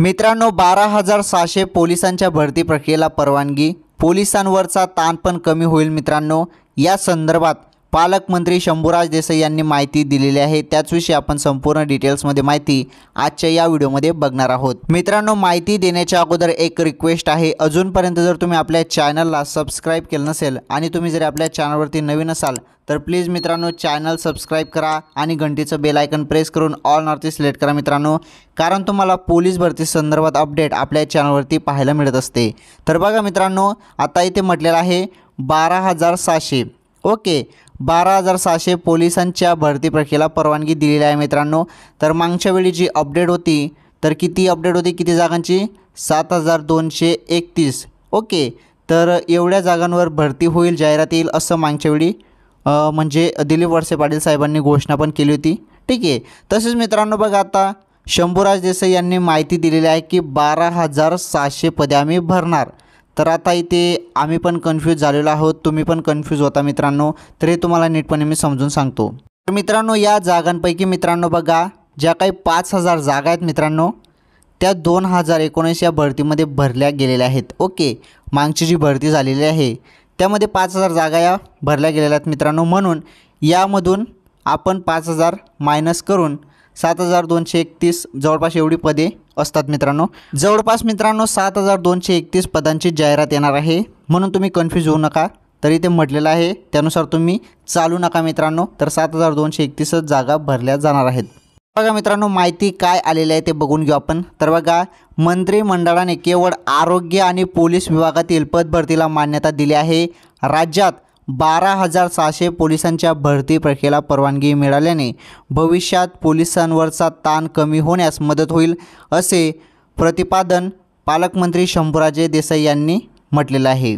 मित्रांनो बारा हजार सहाशे पोलिसांच्या भरती प्रक्रियेला परवानगी पोलिसांवरचा ताण पण कमी होईल मित्रांनो या संदर्भात पालकमंत्री शंभूराज देसाई यांनी माहिती दिलेली आहे त्याचविषयी आपण संपूर्ण डिटेल्समध्ये माहिती आजच्या या व्हिडिओमध्ये बघणार आहोत मित्रांनो माहिती देण्याच्या अगोदर एक रिक्वेस्ट आहे अजूनपर्यंत जर तुम्ही आपल्या चॅनलला सबस्क्राईब केलं नसेल आणि तुम्ही जर आपल्या चॅनलवरती नवीन असाल तर प्लीज मित्रांनो चॅनल सबस्क्राईब करा आणि घंटीचं बेल आयकन प्रेस करून ऑल नॉर्थ सिलेक्ट करा मित्रांनो कारण तुम्हाला पोलीस भरती संदर्भात अपडेट आपल्या चॅनलवरती पाहायला मिळत असते तर बघा मित्रांनो आता इथे म्हटलेलं आहे बारा हजार सहाशे ओके बारा हजार सहाशे पोलिसांच्या भरती प्रक्रियेला परवानगी दिलेली आहे मित्रांनो तर मागच्या वेळी जी अपडेट होती तर किती अपडेट होती किती जागांची सात हजार दोनशे एकतीस ओके तर एवढ्या जागांवर भरती होईल जाहिरात येईल असं मागच्या वेळी म्हणजे दिलीप वर्से पाटील साहेबांनी घोषणा पण केली होती ठीक आहे तसेच मित्रांनो बघा आता शंभूराज देसाई यांनी माहिती दिलेली आहे की बारा हजार सहाशे पदे आम्ही भरणार तर आता इथे आम्ही पण कन्फ्यूज झालेलो आहोत तुम्ही पण कन्फ्यूज होता मित्रांनो तर हे तुम्हाला नीटपणे मी समजून सांगतो तर मित्रांनो या जागांपैकी मित्रांनो बघा ज्या काही पाच हजार जागा आहेत मित्रांनो त्या दोन हजार एकोणीस या भरतीमध्ये भरल्या गेलेल्या आहेत ओके मागची जी भरती झालेली आहे त्यामध्ये पाच हजार जागा या भरल्या गेलेल्या आहेत मित्रांनो म्हणून यामधून आपण पाच हजार मायनस करून सात हजार दोनशे एकतीस जवळपास एवढी पदे असतात मित्रांनो जवळपास मित्रांनो सात हजार दोनशे एकतीस पदांची जाहिरात येणार आहे म्हणून तुम्ही कन्फ्यूज होऊ नका तरी ते म्हटलेलं आहे त्यानुसार तुम्ही चालू नका मित्रांनो तर सात हजार दोनशे एकतीसच जागा भरल्या जाणार आहेत बघा मित्रांनो माहिती काय आलेली आहे ते बघून घेऊ आपण तर बघा मंत्रिमंडळाने केवळ आरोग्य आणि पोलीस विभागातील पदभरतीला मान्यता दिली आहे राज्यात बारा हजार सहाशे पोलिसांच्या भरती प्रक्रियेला परवानगी मिळाल्याने भविष्यात पोलिसांवरचा ताण कमी होण्यास मदत होईल असे प्रतिपादन पालकमंत्री शंभूराजे देसाई यांनी म्हटलेलं आहे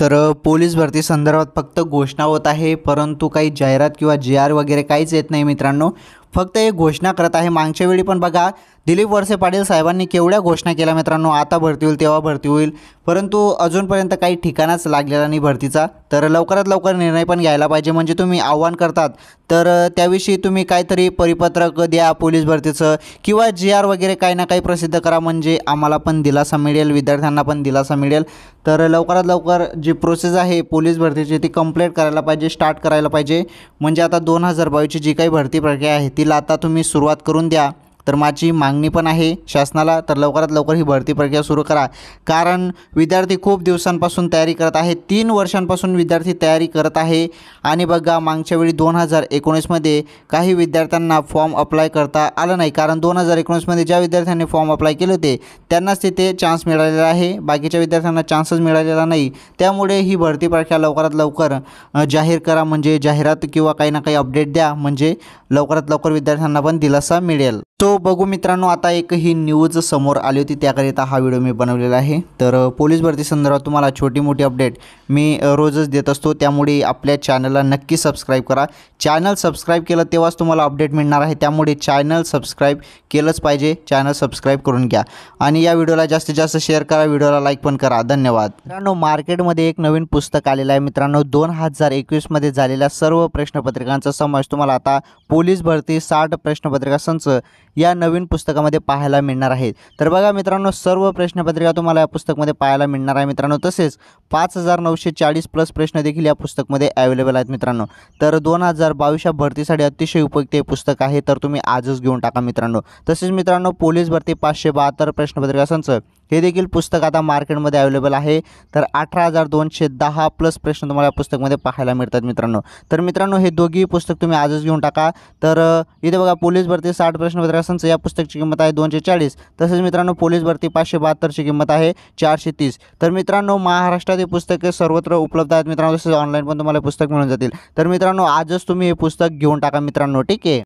तर पोलीस भरती संदर्भात फक्त घोषणा होत आहे परंतु काही जाहिरात किंवा जे आर वगैरे काहीच येत नाही मित्रांनो फक्त हे घोषणा करत आहे मागच्या वेळी पण बघा दिलीप वळसे पाटील साहेबांनी केवढ्या घोषणा केल्या मित्रांनो आता भरती होईल तेव्हा भरती होईल परंतु अजूनपर्यंत काही ठिकाणाच लागलेला नाही भरतीचा तर लवकरात लवकर निर्णय पण घ्यायला पाहिजे म्हणजे तुम्ही आव्हान करतात तर त्याविषयी तुम्ही काहीतरी परिपत्रक द्या पोलीस भरतीचं किंवा जी आर वगैरे काही ना काही प्रसिद्ध करा म्हणजे आम्हाला पण दिलासा मिळेल विद्यार्थ्यांना पण दिलासा मिळेल तर लवकरात लवकर जी प्रोसेस आहे पोलीस भरतीची ती कम्प्लीट करायला पाहिजे स्टार्ट करायला पाहिजे म्हणजे आता दोन हजार बावीसची जी काही भरती प्रक्रिया आहे तिला आता तुम्ही सुरुवात करून द्या तर माझी मागणी पण आहे शासनाला तर लवकरात लवकर ही भरती प्रक्रिया सुरू करा कारण विद्यार्थी खूप दिवसांपासून तयारी करत आहे तीन वर्षांपासून विद्यार्थी तयारी करत आहे आणि बघा मागच्या वेळी दोन हजार एकोणीसमध्ये काही विद्यार्थ्यांना फॉर्म अप्लाय करता आलं नाही कारण दोन हजार एकोणीसमध्ये ज्या विद्यार्थ्यांनी फॉर्म अप्लाय केले होते त्यांनाच तिथे चान्स मिळालेला आहे बाकीच्या विद्यार्थ्यांना चान्सच मिळालेला नाही त्यामुळे ही भरती प्रक्रिया लवकरात लवकर जाहीर करा म्हणजे जाहिरात किंवा काही ना काही अपडेट द्या म्हणजे लवकरात लवकर विद्यार्थ्यांना पण दिलासा मिळेल तो बघू मित्रांनो आता एक ही न्यूज समोर आली होती त्याकरिता हा व्हिडिओ मी बनवलेला आहे तर पोलीस भरती संदर्भात तुम्हाला छोटी मोठी अपडेट मी रोजच देत असतो त्यामुळे आपल्या चॅनलला नक्की सबस्क्राईब करा चॅनल सबस्क्राईब केलं तेव्हाच तुम्हाला अपडेट मिळणार आहे त्यामुळे चॅनल सबस्क्राईब केलंच पाहिजे चॅनल सबस्क्राईब करून घ्या आणि या व्हिडिओला जास्तीत जास्त शेअर करा व्हिडिओला लाईक पण करा धन्यवाद मित्रांनो मार्केटमध्ये एक नवीन पुस्तक आलेलं आहे मित्रांनो दोन हजार एकवीसमध्ये झालेल्या सर्व प्रश्नपत्रिकांचा समावेश तुम्हाला आता पोलीस भरती साठ प्रश्नपत्रिका संच या नवीन पुस्तकामध्ये पाहायला मिळणार आहेत तर बघा मित्रांनो सर्व प्रश्नपत्रिका तुम्हाला या पुस्तकमध्ये पाहायला मिळणार आहे मित्रांनो तसेच पाच हजार नऊशे चाळीस प्लस प्रश्न देखील या पुस्तकमध्ये अवेलेबल आहेत मित्रांनो तर दोन हजार बावीसच्या भरतीसाठी अतिशय उपयुक्त हे पुस्तक आहे तर तुम्ही आजच घेऊन टाका मित्रांनो तसेच मित्रांनो पोलीस भरती पाचशे बहात्तर प्रश्नपत्रिका संच हे देखील पुस्तक आता मार्केटमध्ये अवेलेबल आहे तर अठरा हजार दोनशे दहा प्लस प्रश्न तुम्हाला पुस्तकमध्ये पाहायला मिळतात मित्रांनो तर मित्रांनो हे दोघी पुस्तक तुम्ही आजच घेऊन टाका तर इथे बघा पोलीस भरती साठ प्रश्नपत्र असंच या पुस्तकची किंमत आहे दोनशे चाळीस तसेच मित्रांनो पोलीस भरती पाचशे बहात्तरची किंमत आहे चारशे तीस तर मित्रांनो महाराष्ट्रात हे पुस्तके सर्वत्र उपलब्ध आहेत मित्रांनो तसेच ऑनलाईन पण तुम्हाला पुस्तक मिळून जातील तर मित्रांनो आजच तुम्ही हे पुस्तक घेऊन टाका मित्रांनो ठीक आहे